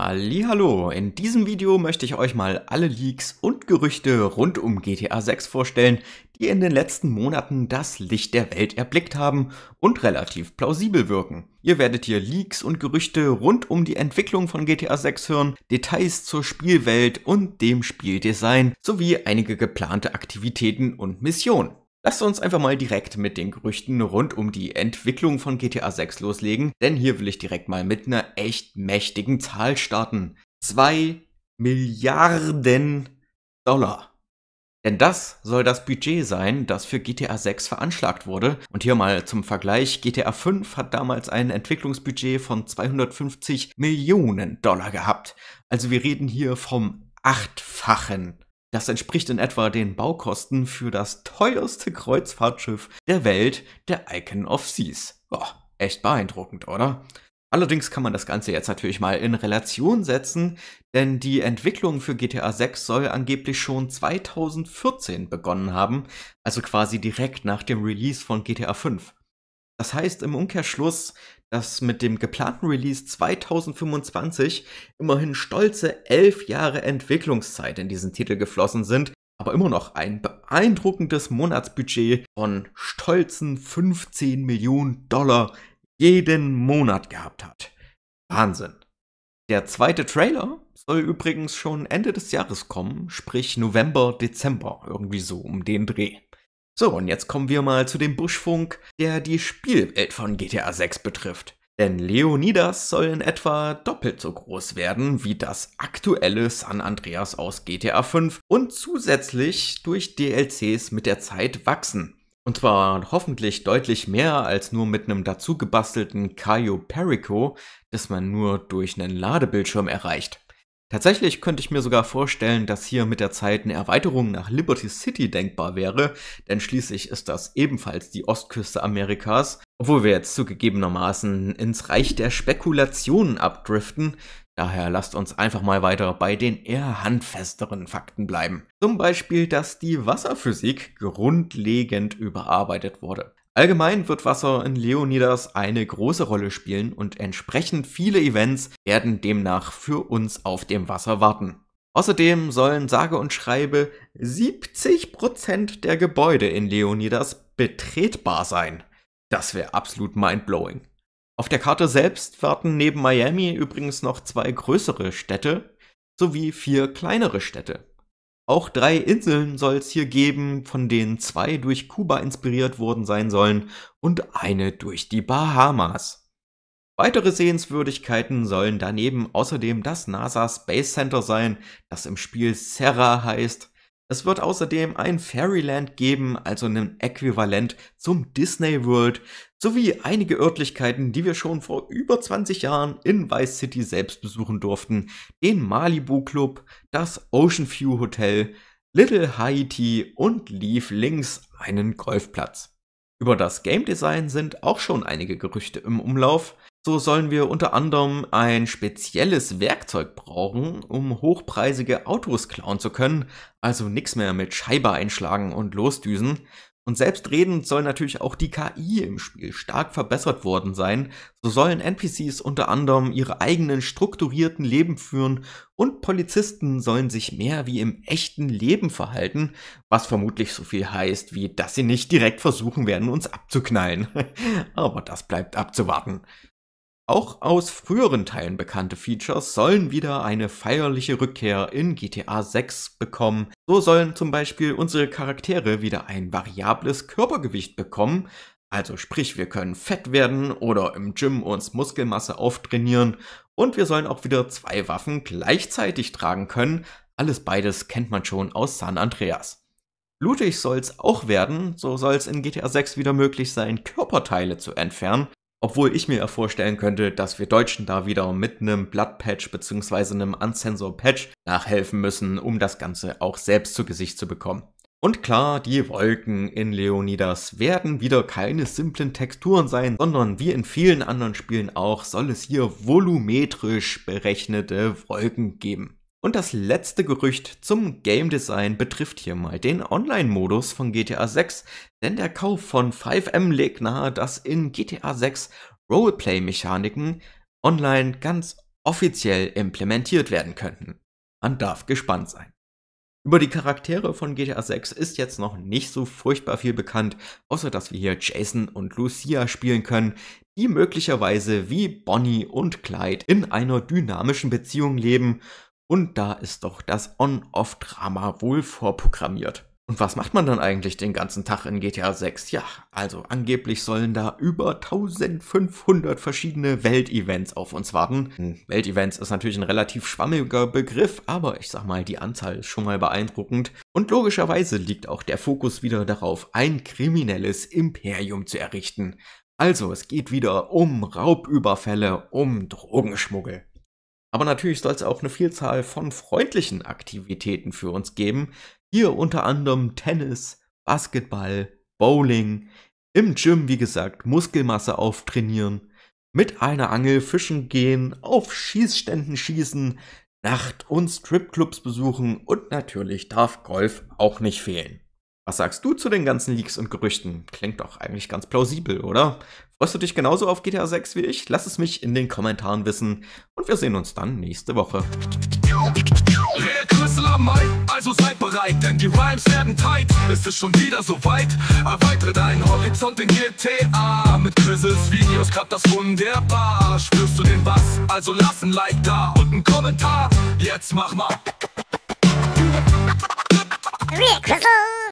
Hallo, in diesem Video möchte ich euch mal alle Leaks und Gerüchte rund um GTA 6 vorstellen, die in den letzten Monaten das Licht der Welt erblickt haben und relativ plausibel wirken. Ihr werdet hier Leaks und Gerüchte rund um die Entwicklung von GTA 6 hören, Details zur Spielwelt und dem Spieldesign sowie einige geplante Aktivitäten und Missionen. Lasst uns einfach mal direkt mit den Gerüchten rund um die Entwicklung von GTA 6 loslegen, denn hier will ich direkt mal mit einer echt mächtigen Zahl starten. 2 Milliarden Dollar. Denn das soll das Budget sein, das für GTA 6 veranschlagt wurde. Und hier mal zum Vergleich, GTA 5 hat damals ein Entwicklungsbudget von 250 Millionen Dollar gehabt. Also wir reden hier vom achtfachen. Das entspricht in etwa den Baukosten für das teuerste Kreuzfahrtschiff der Welt, der Icon of Seas. Boah, echt beeindruckend, oder? Allerdings kann man das Ganze jetzt natürlich mal in Relation setzen, denn die Entwicklung für GTA 6 soll angeblich schon 2014 begonnen haben, also quasi direkt nach dem Release von GTA 5. Das heißt im Umkehrschluss, dass mit dem geplanten Release 2025 immerhin stolze elf Jahre Entwicklungszeit in diesen Titel geflossen sind, aber immer noch ein beeindruckendes Monatsbudget von stolzen 15 Millionen Dollar jeden Monat gehabt hat. Wahnsinn. Der zweite Trailer soll übrigens schon Ende des Jahres kommen, sprich November, Dezember, irgendwie so um den Dreh. So, und jetzt kommen wir mal zu dem Buschfunk, der die Spielwelt von GTA 6 betrifft. Denn Leonidas soll in etwa doppelt so groß werden wie das aktuelle San Andreas aus GTA 5 und zusätzlich durch DLCs mit der Zeit wachsen. Und zwar hoffentlich deutlich mehr als nur mit einem dazu gebastelten Cayo Perico, das man nur durch einen Ladebildschirm erreicht. Tatsächlich könnte ich mir sogar vorstellen, dass hier mit der Zeit eine Erweiterung nach Liberty City denkbar wäre, denn schließlich ist das ebenfalls die Ostküste Amerikas, obwohl wir jetzt zugegebenermaßen ins Reich der Spekulationen abdriften, Daher lasst uns einfach mal weiter bei den eher handfesteren Fakten bleiben. Zum Beispiel, dass die Wasserphysik grundlegend überarbeitet wurde. Allgemein wird Wasser in Leonidas eine große Rolle spielen und entsprechend viele Events werden demnach für uns auf dem Wasser warten. Außerdem sollen sage und schreibe 70% der Gebäude in Leonidas betretbar sein. Das wäre absolut mindblowing. Auf der Karte selbst warten neben Miami übrigens noch zwei größere Städte sowie vier kleinere Städte. Auch drei Inseln soll es hier geben, von denen zwei durch Kuba inspiriert worden sein sollen und eine durch die Bahamas. Weitere Sehenswürdigkeiten sollen daneben außerdem das NASA Space Center sein, das im Spiel Serra heißt. Es wird außerdem ein Fairyland geben, also ein Äquivalent zum Disney World, sowie einige Örtlichkeiten, die wir schon vor über 20 Jahren in Vice City selbst besuchen durften, den Malibu Club, das Ocean View Hotel, Little Haiti und Leaf links einen Golfplatz. Über das Game Design sind auch schon einige Gerüchte im Umlauf. So sollen wir unter anderem ein spezielles Werkzeug brauchen, um hochpreisige Autos klauen zu können, also nichts mehr mit Scheibe einschlagen und losdüsen, und selbstredend soll natürlich auch die KI im Spiel stark verbessert worden sein. So sollen NPCs unter anderem ihre eigenen strukturierten Leben führen und Polizisten sollen sich mehr wie im echten Leben verhalten, was vermutlich so viel heißt, wie dass sie nicht direkt versuchen werden, uns abzuknallen. Aber das bleibt abzuwarten. Auch aus früheren Teilen bekannte Features sollen wieder eine feierliche Rückkehr in GTA 6 bekommen. So sollen zum Beispiel unsere Charaktere wieder ein variables Körpergewicht bekommen, also sprich, wir können fett werden oder im Gym uns Muskelmasse auftrainieren und wir sollen auch wieder zwei Waffen gleichzeitig tragen können. Alles beides kennt man schon aus San Andreas. Blutig soll's auch werden, so soll's in GTA 6 wieder möglich sein, Körperteile zu entfernen, obwohl ich mir ja vorstellen könnte, dass wir Deutschen da wieder mit einem Blood-Patch bzw. einem Uncensor patch nachhelfen müssen, um das Ganze auch selbst zu Gesicht zu bekommen. Und klar, die Wolken in Leonidas werden wieder keine simplen Texturen sein, sondern wie in vielen anderen Spielen auch soll es hier volumetrisch berechnete Wolken geben. Und das letzte Gerücht zum Game Design betrifft hier mal den Online-Modus von GTA 6, denn der Kauf von 5M legt nahe, dass in GTA 6 Roleplay-Mechaniken online ganz offiziell implementiert werden könnten. Man darf gespannt sein. Über die Charaktere von GTA 6 ist jetzt noch nicht so furchtbar viel bekannt, außer dass wir hier Jason und Lucia spielen können, die möglicherweise wie Bonnie und Clyde in einer dynamischen Beziehung leben und da ist doch das On-Off-Drama wohl vorprogrammiert. Und was macht man dann eigentlich den ganzen Tag in GTA 6? Ja, also angeblich sollen da über 1500 verschiedene Weltevents auf uns warten. Hm, Weltevents ist natürlich ein relativ schwammiger Begriff, aber ich sag mal, die Anzahl ist schon mal beeindruckend. Und logischerweise liegt auch der Fokus wieder darauf, ein kriminelles Imperium zu errichten. Also, es geht wieder um Raubüberfälle, um Drogenschmuggel. Aber natürlich soll es auch eine Vielzahl von freundlichen Aktivitäten für uns geben. Hier unter anderem Tennis, Basketball, Bowling, im Gym, wie gesagt, Muskelmasse auftrainieren, mit einer Angel fischen gehen, auf Schießständen schießen, Nacht- und Stripclubs besuchen und natürlich darf Golf auch nicht fehlen. Was sagst du zu den ganzen Leaks und Gerüchten? Klingt doch eigentlich ganz plausibel, oder? Freust du dich genauso auf GTA 6 wie ich? Lass es mich in den Kommentaren wissen und wir sehen uns dann nächste Woche. Also seid bereit, denn die Rhymes werden tight. Es ist schon wieder so weit Erweitere deinen Horizont in GTA. Mit Quizzes, Videos klappt das wunderbar. Spürst du den Bass? Also lass ein Like da und einen Kommentar. Jetzt mach mal. Rick